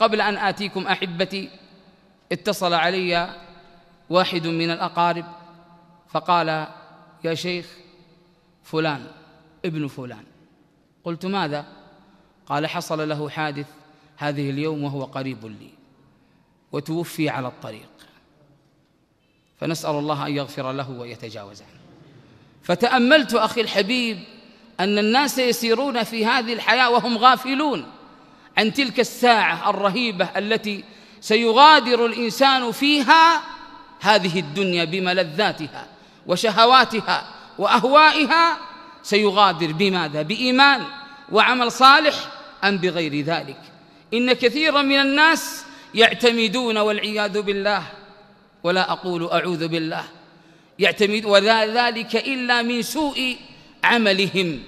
قبل أن آتيكم أحبتي اتصل علي واحد من الأقارب فقال يا شيخ فلان ابن فلان قلت ماذا قال حصل له حادث هذه اليوم وهو قريب لي وتوفي على الطريق فنسأل الله أن يغفر له ويتجاوز عنه فتأملت أخي الحبيب أن الناس يسيرون في هذه الحياة وهم غافلون عن تلك الساعة الرهيبة التي سيغادر الإنسان فيها هذه الدنيا بملذاتها وشهواتها وأهوائها سيغادر بماذا؟ بإيمان وعمل صالح أم بغير ذلك إن كثيرا من الناس يعتمدون والعياذ بالله ولا أقول أعوذ بالله يعتمد وذلك ذلك إلا من سوء عملهم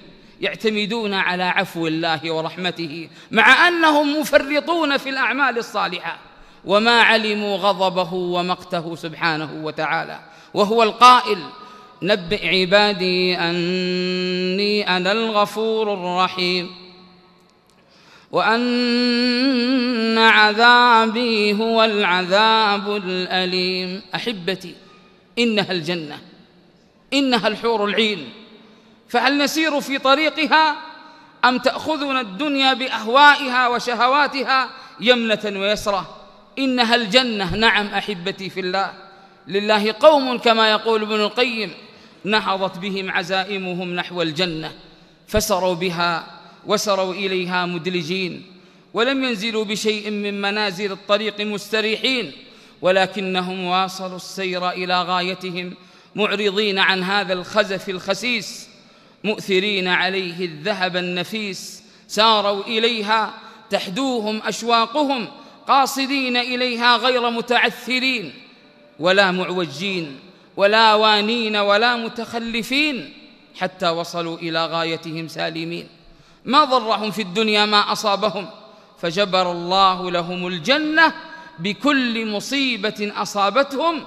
يعتمدون على عفو الله ورحمته مع أنهم مفرطون في الأعمال الصالحة وما علموا غضبه ومقته سبحانه وتعالى وهو القائل نبئ عبادي أني أنا الغفور الرحيم وأن عذابي هو العذاب الأليم أحبتي إنها الجنة إنها الحور العين فهل نسير في طريقها أم تأخذنا الدنيا بأهوائها وشهواتها يمنة ويسرة إنها الجنة نعم أحبتي في الله لله قوم كما يقول ابن القيم نهضت بهم عزائمهم نحو الجنة فسروا بها وسروا إليها مدلجين ولم ينزلوا بشيء من منازل الطريق مستريحين ولكنهم واصلوا السير إلى غايتهم معرضين عن هذا الخزف الخسيس مؤثرين عليه الذهب النفيس ساروا إليها تحدوهم أشواقهم قاصدين إليها غير متعثرين ولا معوجين ولا وانين ولا متخلفين حتى وصلوا إلى غايتهم سالمين ما ضرهم في الدنيا ما أصابهم فجبر الله لهم الجنة بكل مصيبة أصابتهم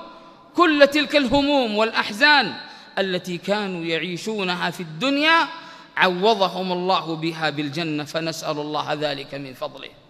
كل تلك الهموم والأحزان التي كانوا يعيشونها في الدنيا عوضهم الله بها بالجنة فنسأل الله ذلك من فضله